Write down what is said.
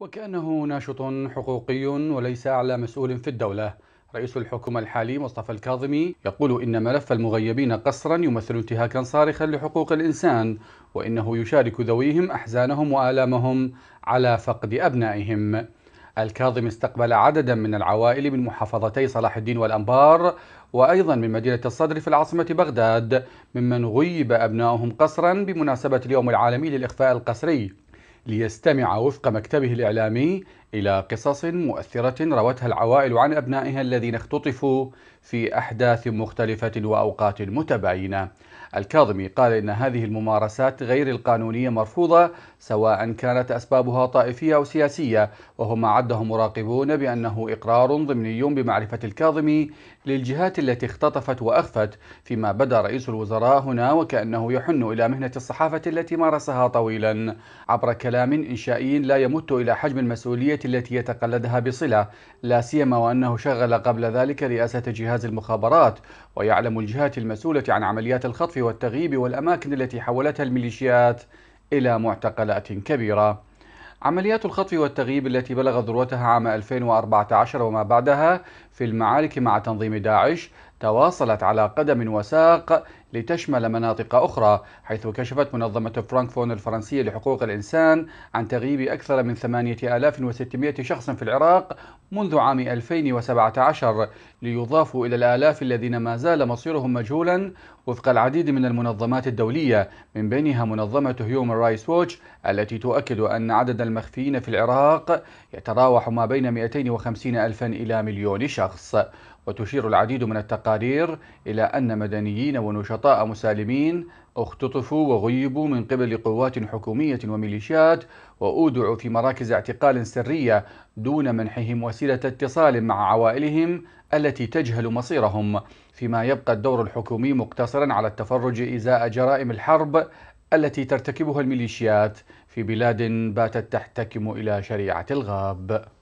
وكأنه ناشط حقوقي وليس أعلى مسؤول في الدولة رئيس الحكومة الحالي مصطفى الكاظمي يقول إن ملف المغيبين قسرا يمثل انتهاكا صارخا لحقوق الإنسان وإنه يشارك ذويهم أحزانهم وآلامهم على فقد أبنائهم الكاظم استقبل عددا من العوائل من محافظتي صلاح الدين والأنبار وأيضا من مدينة الصدر في العاصمة بغداد ممن غيب أبنائهم قسرا بمناسبة اليوم العالمي للإخفاء القسري ليستمع وفق مكتبه الإعلامي إلى قصص مؤثرة روتها العوائل عن أبنائها الذين اختطفوا في أحداث مختلفة وأوقات متباينة. الكاظمي قال إن هذه الممارسات غير القانونية مرفوضة سواء كانت أسبابها طائفية أو سياسية، وهم عده مراقبون بأنه إقرار ضمني بمعرفة الكاظمي للجهات التي اختطفت وأخفت، فيما بدا رئيس الوزراء هنا وكأنه يحن إلى مهنة الصحافة التي مارسها طويلا عبر كلام إنشائي لا يمت إلى حجم المسؤولية التي يتقلدها بصلة لا سيما وأنه شغل قبل ذلك رئاسة جهاز المخابرات ويعلم الجهات المسؤولة عن عمليات الخطف والتغييب والأماكن التي حولتها الميليشيات إلى معتقلات كبيرة عمليات الخطف والتغييب التي بلغت ذروتها عام 2014 وما بعدها في المعارك مع تنظيم داعش تواصلت على قدم وساق لتشمل مناطق أخرى حيث كشفت منظمة فرانكفون الفرنسية لحقوق الإنسان عن تغييب أكثر من 8600 شخص في العراق منذ عام 2017 ليضافوا إلى الآلاف الذين ما زال مصيرهم مجهولا وفق العديد من المنظمات الدولية من بينها منظمة هيومن رايتس ووتش التي تؤكد أن عدد المخفيين في العراق يتراوح ما بين 250 ألفا إلى مليون شخص وتشير العديد من التقارير إلى أن مدنيين ونشطاء شركطاء مسالمين اختطفوا وغيبوا من قبل قوات حكومية وميليشيات وأودعوا في مراكز اعتقال سرية دون منحهم وسيلة اتصال مع عوائلهم التي تجهل مصيرهم فيما يبقى الدور الحكومي مقتصرا على التفرج إزاء جرائم الحرب التي ترتكبها الميليشيات في بلاد باتت تحتكم إلى شريعة الغاب